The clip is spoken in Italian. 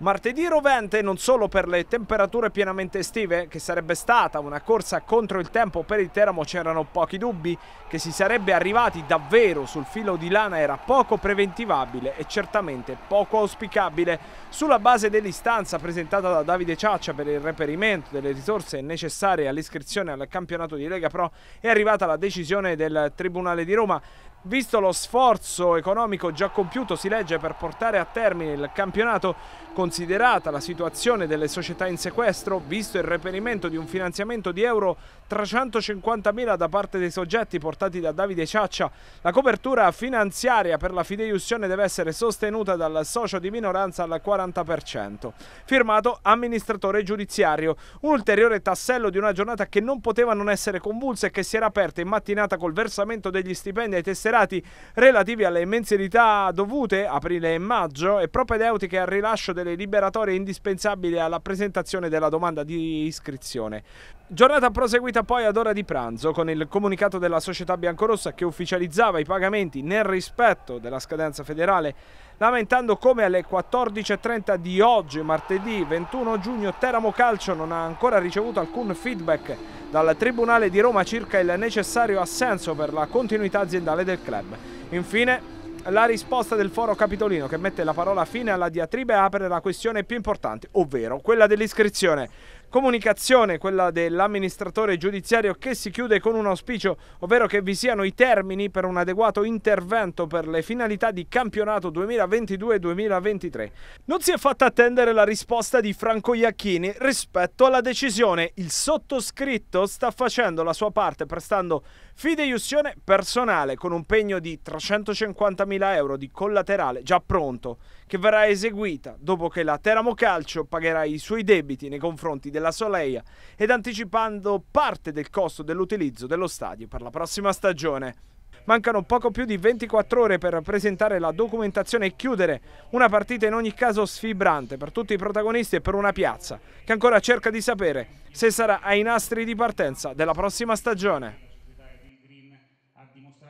Martedì rovente non solo per le temperature pienamente estive, che sarebbe stata una corsa contro il tempo per il Teramo c'erano pochi dubbi, che si sarebbe arrivati davvero sul filo di lana era poco preventivabile e certamente poco auspicabile. Sulla base dell'istanza presentata da Davide Ciaccia per il reperimento delle risorse necessarie all'iscrizione al campionato di Lega Pro è arrivata la decisione del Tribunale di Roma Visto lo sforzo economico già compiuto, si legge, per portare a termine il campionato, considerata la situazione delle società in sequestro, visto il reperimento di un finanziamento di euro 350.000 da parte dei soggetti portati da Davide Ciaccia, la copertura finanziaria per la fideiussione deve essere sostenuta dal socio di minoranza al 40%. Firmato amministratore giudiziario, un ulteriore tassello di una giornata che non poteva non essere convulsa e che si era aperta in mattinata col versamento degli stipendi ai tesserati superati relativi alle mensilità dovute aprile e maggio e propedeutiche al rilascio delle liberatorie indispensabili alla presentazione della domanda di iscrizione. Giornata proseguita poi ad ora di pranzo con il comunicato della società biancorossa che ufficializzava i pagamenti nel rispetto della scadenza federale, lamentando come alle 14.30 di oggi, martedì 21 giugno, Teramo Calcio non ha ancora ricevuto alcun feedback dal Tribunale di Roma circa il necessario assenso per la continuità aziendale del club. Infine, la risposta del foro capitolino che mette la parola fine alla diatriba apre la questione più importante, ovvero quella dell'iscrizione comunicazione, quella dell'amministratore giudiziario che si chiude con un auspicio, ovvero che vi siano i termini per un adeguato intervento per le finalità di campionato 2022-2023. Non si è fatta attendere la risposta di Franco Iacchini rispetto alla decisione. Il sottoscritto sta facendo la sua parte prestando fideiussione personale con un pegno di 350.000 euro di collaterale già pronto, che verrà eseguita dopo che la Teramo Calcio pagherà i suoi debiti nei confronti della Soleia ed anticipando parte del costo dell'utilizzo dello stadio per la prossima stagione. Mancano poco più di 24 ore per presentare la documentazione e chiudere una partita in ogni caso sfibrante per tutti i protagonisti e per una piazza che ancora cerca di sapere se sarà ai nastri di partenza della prossima stagione.